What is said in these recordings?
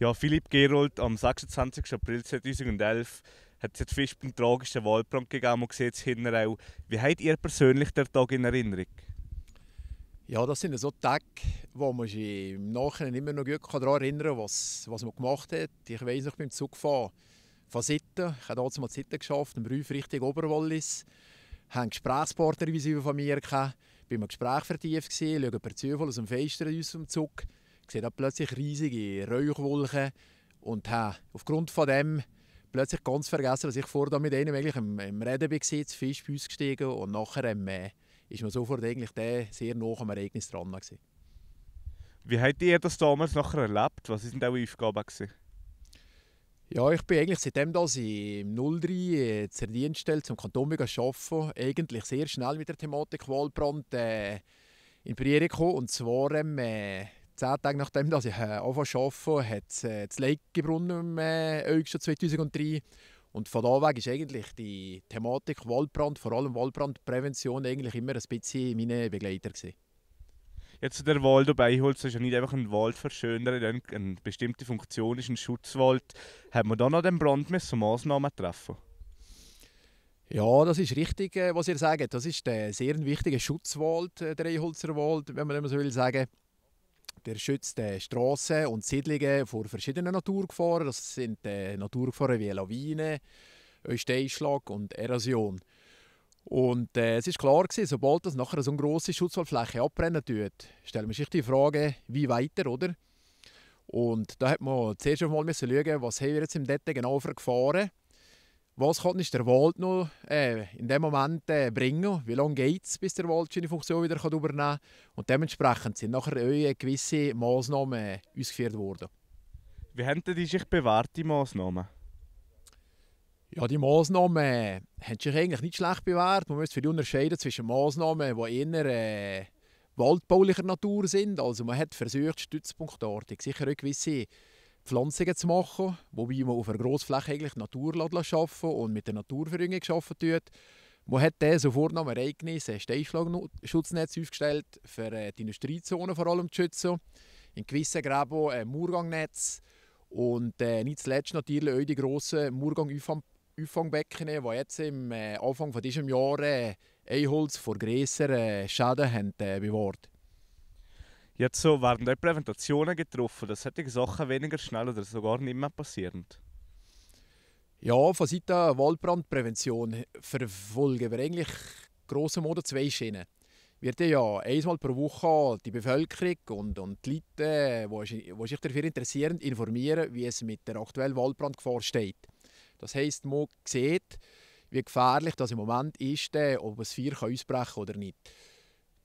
Ja, Philipp Gerold am 26. April 2011 hat es fisch einen tragischen Wahlbrand gegeben und sieht es hinterher auch. Wie habt ihr persönlich den Tag in Erinnerung? Ja, das sind so Tage, wo man sich im Nachhinein immer noch gut daran erinnern kann, was, was man gemacht hat. Ich weiss noch beim Zugfahren von Sitten, ich habe damals mal Sitten geschafft, im Rüff Richtung Oberwallis, haben Gesprächspartner wie sie von mir gehabt, bin im Gespräch vertieft gesehen, schauen per Zufall aus dem Fenster aus dem Zug sehe da plötzlich riesige Rauchwolken und habe aufgrund von dem plötzlich ganz vergessen, was ich vorher mit einem eigentlich im, im Reden war, zu Fisch bei uns gestiegen und nachher ähm, äh, ist man sofort eigentlich der sehr nah am Ereignis dran. Gewesen. Wie habt ihr das damals nachher erlebt? Was waren eure Aufgaben? Ja, ich bin eigentlich seitdem, dass ich im 03 äh, zur Dienststelle zum Kanton arbeite, eigentlich sehr schnell mit der Thematik Waldbrand äh, in Berührung gekommen. Und zwar ähm, äh, zehn Tage nachdem dass ich äh, angefangen zu arbeiten, hat es äh, das Lake gebrunnen äh, 2003. Und von da weg ist eigentlich die Thematik Waldbrand, vor allem Waldbrandprävention, eigentlich immer ein bisschen meine Begleiter gewesen. Jetzt der Wald dabei holst, ist ja nicht einfach ein Waldverschönerer, eine bestimmte Funktion ist ein Schutzwald. Haben wir da noch den Brand müssen Massnahmen treffen? Ja, das ist richtig, äh, was ihr sagt. Das ist äh, der sehr wichtige Schutzwald, der Eholzer Wald, wenn man das so will sagen. Der schützt äh, Straßen und Siedlungen vor verschiedenen Naturgefahren. Das sind äh, Naturgefahren wie Lawinen, Steinschlag und Erosion. Und äh, es ist klar gewesen, sobald das nachher so eine große Schutzwaldfläche abbrennen tut, stellt man sich die Frage, wie weiter, oder? Und da hat man zuerst einmal schauen, was haben wir jetzt im Detail genau für Gefahren was kann der Wald noch äh, in dem Moment äh, bringen? Wie lange geht es, bis der Wald seine Funktion wieder kann übernehmen kann? Und dementsprechend sind nachher auch gewisse Massnahmen äh, ausgeführt worden. Wie haben denn die sich bewährt, die Massnahmen? Ja, die Massnahmen äh, haben sich eigentlich nicht schlecht bewährt. Man muss unterscheiden zwischen Massnahmen, die eher äh, waldbaulicher Natur sind. Also man hat versucht, stützpunktartig sicher auch gewisse Pflanzungen zu machen, wobei man auf einer Grossfläche eigentlich die Natur arbeiten und mit der Naturverjüngung arbeiten tut. Man hat dann sofort nach dem Ereignis ein äh, Steinschlagschutznetz aufgestellt, für äh, die Industriezonen vor allem zu schützen. In gewissen Gräben ein Murgangnetz und äh, nicht zuletzt natürlich auch die grossen Murgang-Auffangbecken, die jetzt im äh, Anfang dieses Jahres äh, Einholz vor grösseren Schäden haben, äh, bewahrt jetzt so während der Präsentationen getroffen, dass solche Sachen weniger schnell oder sogar nicht mehr passieren? Ja, von Seiten Waldbrandprävention verfolgen wir eigentlich grossen Mode zwei Schienen. Wir haben ja einmal pro Woche die Bevölkerung und, und die Leute, die sich dafür interessieren, informieren, wie es mit der aktuellen Waldbrandgefahr steht. Das heisst, man sieht, wie gefährlich das im Moment ist, äh, ob ein Feuer ausbrechen kann oder nicht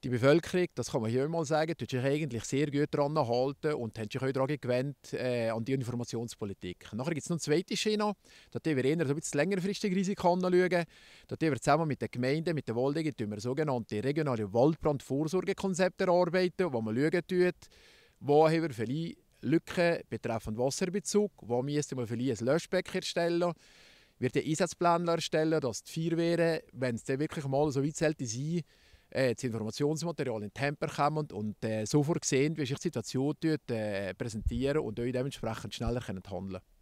die Bevölkerung, das kann man hier mal sagen, tut sich eigentlich sehr gut daran halten und hat sich auch daran gewöhnt äh, an die Informationspolitik. Nachher gibt es noch eine zweite Schiene, da wir eher ein bisschen längerfristige Risiko anschauen. Da wir zusammen mit den Gemeinden, mit den Waldeigentümern sogenannte regionale Waldbrandvorsorgekonzepte erarbeiten, wo man schauen tut, wo haben wir vielleicht Lücken betreffend Wasserbezug, wo müssen wir vielleicht ein Löschbecken erstellen wird den Einsatzplan erstellen, dass die Feuerwehren, wenn es wirklich mal so weit sollte sein, äh, das Informationsmaterial in den Temper kommen und äh, sofort sehen, wie sich die Situation dort, äh, präsentieren und euch dementsprechend schneller handeln können.